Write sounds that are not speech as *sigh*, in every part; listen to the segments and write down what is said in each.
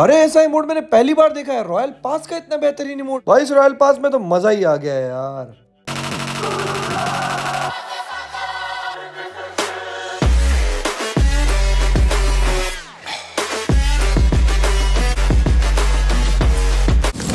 अरे ऐसा ही मैंने पहली बार देखा है रॉयल पास का इतना बेहतरीन इमोट भाई इस रॉयल पास में तो मजा ही आ गया है यार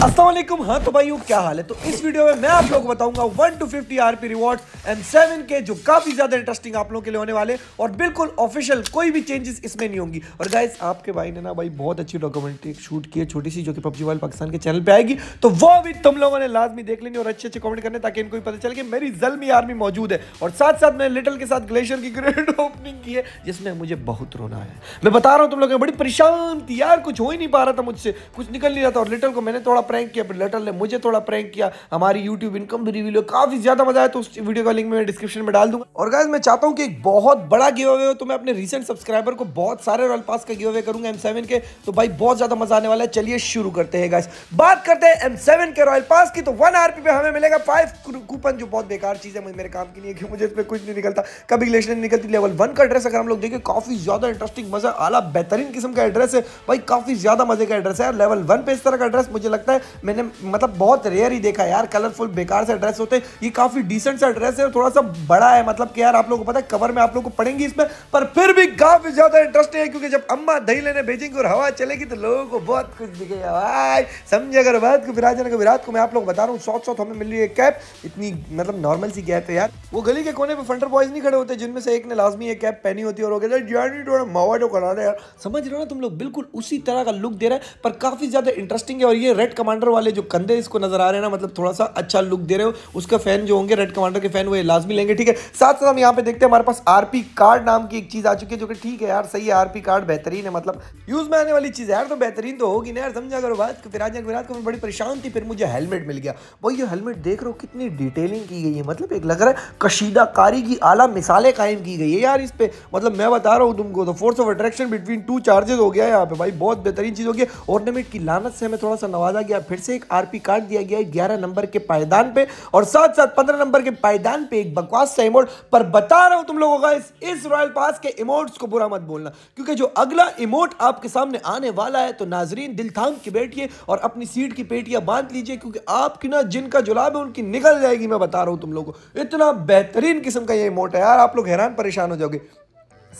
असलम हाँ तो भाई क्या हाल है तो इस वीडियो में मैं आप लोग को बताऊंगा 1 to 50 RP reward and seven के जो काफी ज्यादा इंटरेस्टिंग आप लोगों के लिए होने वाले और बिल्कुल ऑफिशियल कोई भी चेंजेस इसमें नहीं होंगी और गाइस आपके भाई ने ना भाई बहुत अच्छी डॉक्यूमेंट्री शूट की है छोटी सी जो कि पबजी वाले पाकिस्तान के चैनल पर आएगी तो वो भी तुम लोगों ने लाजमी देख लेनी और अच्छे अच्छे कॉमेंट करने ताकि इनको भी पता चले कि मेरी जलमी आर्मी मौजूद है और साथ साथ मैंने लिटल के साथ ग्लेशियर की ग्रेड ओपनिंग *laughs* की है जिसमें मुझे बहुत रोना है मैं बता रहा हूँ तुम लोगों ने बड़ी परेशान थी यार कुछ हो ही नहीं पा रहा था मुझसे कुछ निकल नहीं रहा था और लिटल को मैंने थोड़ा प्रैंक किया फिर लेटर ने मुझे थोड़ा प्रैंक किया हमारी यूट्यूब इनकम भी रिव्यू काफ़ी ज़्यादा मजा आया तो उस वीडियो का लिंक मैं डिस्क्रिप्शन में डाल दूंगा और गाइज मैं चाहता हूँ कि एक बहुत बड़ा गिव अवे हो तो मैं अपने रिसेंट सब्सक्राइबर को बहुत सारे रॉयल पास का गिव अवे करूंगा एम के तो भाई बहुत ज़्यादा मजा आने वाला है चलिए शुरू करते हैं गाइज बात करते हैं एम के रॉयल पास की तो वन आर पे हमें मिलेगा फाइव कूपन जो बहुत बेकार चीज़ है मेरे काम की नहीं है मुझे इसमें कुछ नहीं निकलता कभी ग्लेशन नहीं निकलती लेवल वन का एड्रेस अगर हम लोग देखें काफ़ी ज़्यादा इंटरेस्टिंग मज़ा आला बेहतरीन किस्म का एड्रेस है भाई काफ़ी ज़्यादा मज़े का एड्रेस है लेवल वन पे इस तरह का एड्रेस मुझे लगता है मैंने मतलब बहुत रेयर ही देखा यार कलरफुल बेकार से ड्रेस होते हैं ये काफ़ी डिसेंट सा ड्रेस है थोड़ा सा बड़ा है मतलब कि यार आप लोगों को पता है कवर में आप लोग को पड़ेंगी इसमें पर फिर भी काफ़ी ज़्यादा इंटरेस्टिंग है क्योंकि जब अम्मा दही लेने भेजेंगे और हवा चलेगी तो लोगों को बहुत कुछ दिखेगा भाई समझे अगर बात को विराज को विराट को मैं आप लोग बता रहा हूँ सौ सौ तो हमें मिल रही है कैप इतनी मतलब नॉर्मल सी कैप है यार वो गली के कोने पर फंटर बॉयज नहीं खड़े होते जिनमें से एक ने लाजमी एक कैप पहनी होती है और वो कहते मावा डो करा रहे यार समझ रहे हो ना तुम लोग बिल्कुल उसी तरह का लुक दे रहे हैं पर काफ़ी ज़्यादा इंटरेस्टिंग है और ये रेड कमा कमांडर वाले जो कंधे इसको नजर आ रहे हैं ना मतलब थोड़ा सा अच्छा लुक दे रहे हो उसका फैन जो होंगे रेड कमांडर के फैन वो लाजमी लेंगे ठीक है साथ साथ हम यहाँ पे देखते हैं हमारे पास आरपी कार्ड नाम की एक चीज़ आ चुकी है जो कि ठीक है यार सही है आरपी कार्ड बेहतरीन है मतलब यूज़ में आने वाली चीज़ है यार तो बेहतरीन तो होगी ना यार समझा करो बात फिर आज विराट को बड़ी परेशान थी फिर मुझे हेलमेट मिल गया भाई ये हेलमेट देख रहे हो कितनी डिटेलिंग की गई है मतलब एक लग रहा है कशीदा कारी की आला मिसालें कायम की गई है यार इस पर मतलब मैं बता रहा हूँ तुमको तो force of attraction between two charges हो गया यहाँ पे भाई बहुत बेहतरीन चीज़ हो गई ऑर्नामेंट की लानत से हमें थोड़ा सा नवाजा गया फिर से एक आरपी कार्ड दिया गया है ग्यारह नंबर के पायदान पे और साथ साथ पंद्रह नंबर के पायदान पे एक बकवास सा इमोट पर बता रहा हूं तुम लोगों का इस, इस रॉयल पास के इमोट्स को बुरा मत बोलना क्योंकि जो अगला इमोट आपके सामने आने वाला है तो नाजरीन दिल थाम के बैठिए और अपनी सीट की पेटियां बांध लीजिए क्योंकि आपकी ना जिनका जुलाब है उनकी निकल जाएगी मैं बता रहा हूं तुम लोगों को इतना बेहतरीन किस्म का ये इमोट है यार आप लोग हैरान परेशान हो जाओगे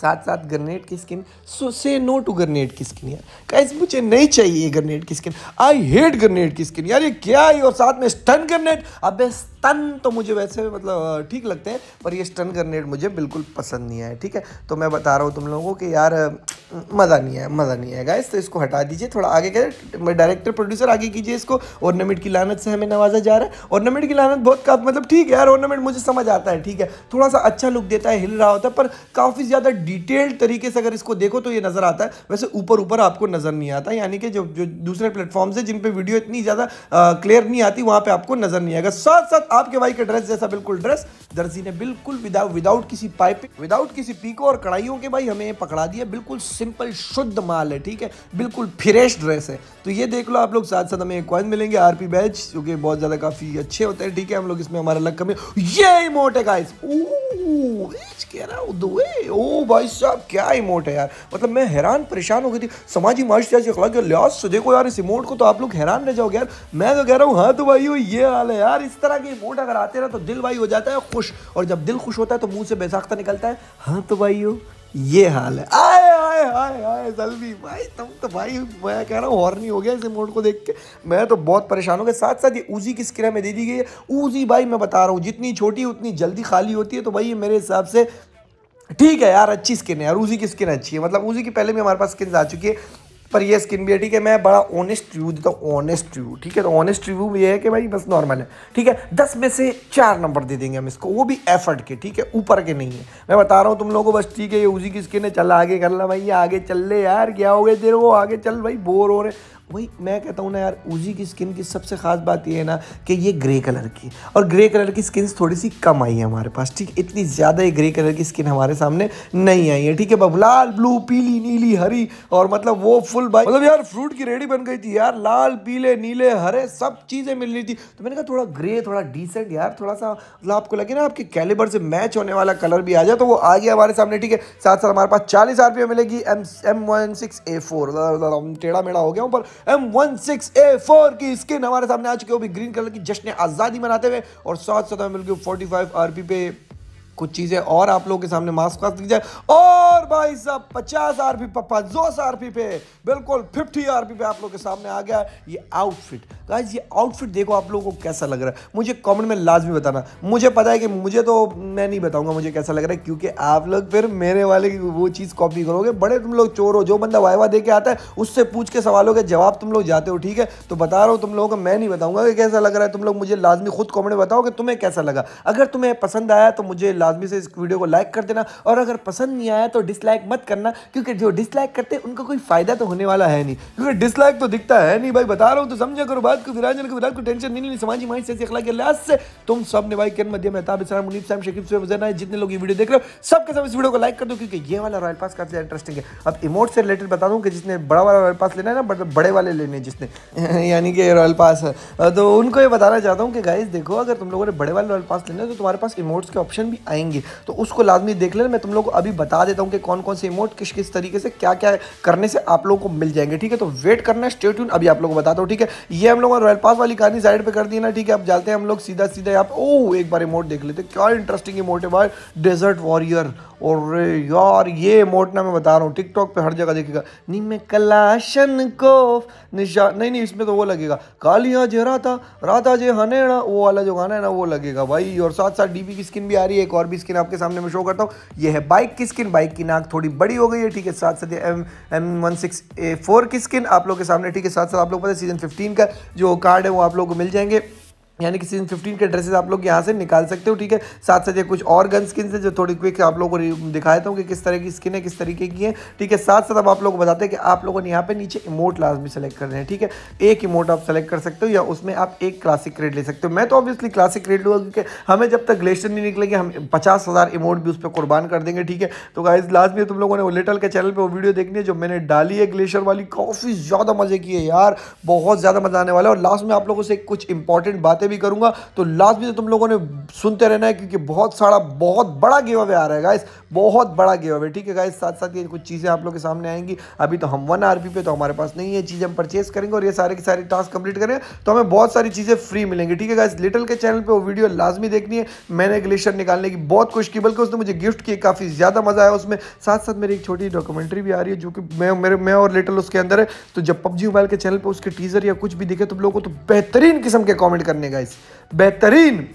साथ साथ ग्रनेड की skin so say no to grenade की स्किन यार गाइस मुझे नहीं चाहिए ग्रनेड की स्किन आई हेट ग्रनेड की स्किन यार ये क्या है और साथ में स्टन ग्रनेड अब स्टन तो मुझे वैसे मतलब ठीक लगते हैं पर ये स्टन ग्रनेड मुझे बिल्कुल पसंद नहीं आया ठीक है तो मैं बता रहा हूँ तुम लोगों को कि यार मज़ा नहीं आया मज़ा नहीं आएगा इस तो इसको हटा दीजिए थोड़ा आगे गए डायरेक्टर प्रोड्यूसर आगे कीजिए इसको ऑर्नामेंट की लानत से हमें नवाजा जा रहा है ऑर्नामेंट की लानत बहुत मतलब ठीक है यार ऑर्नामेंट मुझे समझ आता है ठीक है थोड़ा सा अच्छा लुक देता है हिल रहा होता है पर काफ़ी ज़्यादा डिटेल्ड तरीके से अगर इसको देखो तो ये नज़र आता है वैसे ऊपर ऊपर आपको नज़र नहीं आता यानी कि जो जो दूसरे प्लेटफॉर्म्स है जिन पर वीडियो इतनी ज़्यादा क्लियर नहीं आती वहां पर आपको नज़र नहीं आएगा साथ साथ आपके भाई का ड्रेस जैसा बिल्कुल ड्रेस दर्जी ने बिल्कुल विदाउट विदाउट किसी पाइप विदाउट किसी पीको और कढ़ाइयों के भाई हमें पकड़ा दिया बिल्कुल सिंपल शुद्ध माल है ठीक है बिल्कुल फ्रेश ड्रेस है तो ये देख लो आप लोग साथ साथ हमें कॉइन मिलेंगे आर पी बैच क्योंकि बहुत ज़्यादा काफ़ी अच्छे होते हैं ठीक है हम लोग इसमें हमारा लग कमी ये इमोट है गाइस ओ भाई साहब क्या इमोट है यार मतलब मैं हैरान परेशान हो गई थी समाजी माशरियाजी अखलाक लिहाज से देखो यार इस इमोट को तो आप लोग हैरान रह जाओगे यार मैं तो कह रहा हूँ हाँ तो भाई ये हाल है यार इस तरह के इमोट अगर आते ना तो दिल भाई हो जाता है खुश और जब दिल खुश होता है तो मुँह से बेसाख्ता निकलता है हाँ तो भाई ये हाल है आए आए आए आए जल्दी भाई तुम तो भाई मैं कह रहा हूँ और नहीं हो गया इस इमोट को देख के मैं तो बहुत परेशान हो गया साथ साथ ये ऊजी की स्क्रीन में दे दी गई है ऊजी भाई मैं बता रहा हूँ जितनी छोटी उतनी जल्दी खाली होती है तो भाई ये मेरे हिसाब से ठीक है यार अच्छी स्किन है यार उसी की स्किन अच्छी है मतलब उसी की पहले भी हमारे पास स्किन आ चुकी है पर ये स्किन भी है ठीक है मैं बड़ा ऑनेस्ट रिव्यू देता हूँ ऑनेस्ट रिव्यू ठीक है तो ऑनेस्ट रिव्यू ये है कि भाई बस नॉर्मल है ठीक है दस में से चार नंबर दे देंगे हम इसको वो भी एफर्ट के ठीक है ऊपर के नहीं है मैं बता रहा हूँ तुम लोगों को बस ठीक है ये उसी की स्किन है चल आगे कर ला भाई आगे चल ले यार क्या हो गया तेरे वो आगे चल भाई बोर हो रहे वही मैं कहता हूँ ना यार ऊजी की स्किन की सबसे ख़ास बात ये है ना कि ये ग्रे कलर की और ग्रे कलर की स्किन थोड़ी सी कम आई है हमारे पास ठीक इतनी ज़्यादा ये ग्रे कलर की स्किन हमारे सामने नहीं आई है ठीक है बब लाल ब्लू पीली नीली हरी और मतलब वो फुल बाई मतलब यार फ्रूट की रेडी बन गई थी यार लाल पीले नीले हरे सब चीज़ें मिल रही थी तो मैंने कहा थोड़ा ग्रे थोड़ा डिसेंट यार थोड़ा सा मतलब आपको लगे ना आपके कैलेबर से मैच होने वाला कलर भी आ जाए तो वो आ गया हमारे सामने ठीक है साथ साथ हमारे पास चालीस आर मिलेगी M M one six A four टेढ़ा मेढ़ा हो गया पर M one six A four की स्किन हमारे सामने आ चुकी है वो भी ग्रीन कलर की जश्न आज़ादी मनाते हुए और साथ साथ हमें मिलकर फोर्टी फाइव आर पी पे कुछ चीज़ें और आप लोगों के सामने मास्क वास्क जाए और भाई साहब पचास आर पी पचास आर पी पे बिल्कुल फिफ्टी आर पी पे आप लोग के सामने आ गया ये आउटफिट गाइज ये आउटफिट देखो आप लोगों को कैसा लग रहा है मुझे कमेंट में लाजमी बताना मुझे पता है कि मुझे तो मैं नहीं बताऊंगा मुझे कैसा लग रहा है क्योंकि आप लोग फिर मेरे वाले वो चीज़ कॉपी करोगे बड़े तुम लोग चोर हो जो बंदा वाइवा दे के आता है उससे पूछ के सवालों के जवाब तुम लोग जाते हो ठीक है तो बता रहा हूँ तुम लोगों को मैं नहीं बताऊंगा कि कैसा लग रहा है तुम लोग मुझे लाजमी खुद कॉमेंट बताओ कि तुम्हें कैसा लगा अगर तुम्हें पसंद आया तो मुझे लाजमी लाजमी से इस वीडियो को लाइक कर देना और अगर पसंद नहीं आया तो डिसलाइक मत करना क्योंकि जो डिसलाइक करते हैं उनका कोई फ़ायदा तो होने वाला है नहीं क्योंकि डिसलाइक तो दिखता है नहीं भाई बता रहा हूँ तो समझा करो बात को विराजन को विराज को टेंशन नहीं नहीं समाजी माइंड से अखला के लिहाज से तुम सब ने भाई किरण मध्यम मेहताब इसम मुनीब साहब शकीब से वजन है जितने लोग ये वीडियो देख रहे हो सबके सब इस वीडियो को लाइक कर दो क्योंकि ये वाला रॉयल पास काफ़ी इंटरेस्टिंग है अब इमोट से रिलेटेड बता दूँ कि जिसने बड़ा वाला रॉयल पास लेना है ना मतलब बड़े वाले लेने जिसने *laughs* यानी कि रॉयल पास तो उनको ये बताना चाहता हूँ कि गाइज देखो अगर तुम लोगों ने बड़े वाले रॉयल पास लेना है तो तुम्हारे पास इमोट्स के ऑप्शन भी आए आएंगे तो उसको लाजमी देख लेना मैं तुम लोग को अभी बता देता हूँ कि कौन कौन से इमोट किस किस तरीके से क्या क्या करने से आप लोगों को मिल जाएंगे ठीक है तो वेट करना स्टेट ट्यून अभी आप लोगों को बताता हूँ ठीक है ये हम लोगों ने रॉयल पास वाली कहानी साइड पर कर दी ना ठीक है अब जाते हैं हम लोग सीधा सीधा आप ओ एक बार इमोट देख लेते क्या इंटरेस्टिंग इमोट है भाई डेजर्ट वॉरियर और यार ये इमोट ना मैं बता रहा हूँ टिकटॉक पे हर जगह देखेगा नी मैं कलाशन को निशा नहीं नहीं इसमें तो वो लगेगा कालिया जे राता राता जे हनेड़ा वो वाला जो गाना है ना वो लगेगा भाई और साथ साथ डीपी की स्किन भी आ रही है एक और और भी स्किन आपके सामने मैं शो करता हूँ ये है बाइक की स्किन बाइक की नाक थोड़ी बड़ी हो गई है ठीक है साथ साथ M M one six A four की स्किन आप लोग के सामने ठीक है साथ साथ आप लोग पता है सीजन फिफ्टीन का जो कार्ड है वो आप लोग को मिल जाएंगे यानी कि सीजन 15 के ड्रेसेस आप लोग यहाँ से निकाल सकते हो ठीक है साथ साथ ये कुछ और गन स्किन है जो थोड़ी क्विक आप लोगों को दिखाया था कि किस तरह की स्किन है किस तरीके की है ठीक है साथ साथ अब आप लोग बताते हैं कि आप लोगों ने यहाँ पे नीचे इमोट भी सेलेक्ट करने हैं ठीक है एक इमोट आप सेलेक्ट कर सकते हो या उसमें आप एक क्लासिक क्रेड ले सकते हो मैं तो ऑब्वियसली क्लासिक क्रेड लूँगा क्योंकि हमें जब तक ग्लेशियर नहीं निकलेंगे हम पचास हज़ार इमोट भी उस पर कुर्बान कर देंगे ठीक है तो गाइज लास्ट में तुम लोगों ने लिटल के चैनल पर वो वीडियो देखनी है जो मैंने डाली है ग्लेशियर वाली काफ़ी ज़्यादा मज़े की है यार बहुत ज़्यादा मज़ा आने वाला है और लास्ट में आप लोगों से कुछ इंपॉर्टेंट बातें भी करूंगा तो लास्ट में तो तुम लोगों ने सुनते रहना है क्योंकि बहुत सारा बहुत बड़ा गेवा अवे आ रहा है गाइस बहुत बड़ा गेवा अवे ठीक है गाइस साथ साथ ये कुछ चीज़ें आप लोग के सामने आएंगी अभी तो हम वन आर पे तो हमारे पास नहीं है चीज़ें हम परचेस करेंगे और ये सारे के सारे टास्क कंप्लीट करें तो हमें बहुत सारी चीज़ें फ्री मिलेंगी ठीक है गाइस लिटल के चैनल पर वो वीडियो लाजमी देखनी है मैंने ग्लेशियर निकालने की बहुत कोशिश की बल्कि उसने मुझे गिफ्ट किया काफ़ी ज़्यादा मज़ा आया उसमें साथ साथ मेरी एक छोटी डॉक्यूमेंट्री भी आ रही है जो कि मैं मेरे मैं और लिटल उसके अंदर है तो जब पबजी मोबाइल के चैनल पर उसके टीज़र या कुछ भी दिखे तुम लोगों को तो बेहतरीन किस्म के कॉमेंट करने हैं गाइस बेहतरीन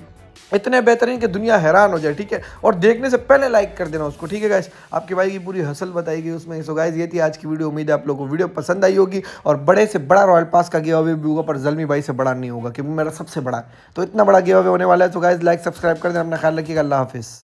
इतने बेहतरीन कि दुनिया हैरान हो जाए ठीक है और देखने से पहले लाइक कर देना उसको ठीक है गाइस आपके भाई की पूरी हसल बताई गई उसमें सो गाइस ये थी आज की वीडियो उम्मीद है आप लोगों को वीडियो पसंद आई होगी और बड़े से बड़ा रॉयल पास का गेवा भी होगा पर जलमी भाई से बड़ा नहीं होगा क्योंकि मेरा सबसे बड़ा तो इतना बड़ा गेवा होने वाला है सो गाइज लाइक सब्सक्राइब कर देना अपना ख्याल रखिएगा अल्लाह हाफिज़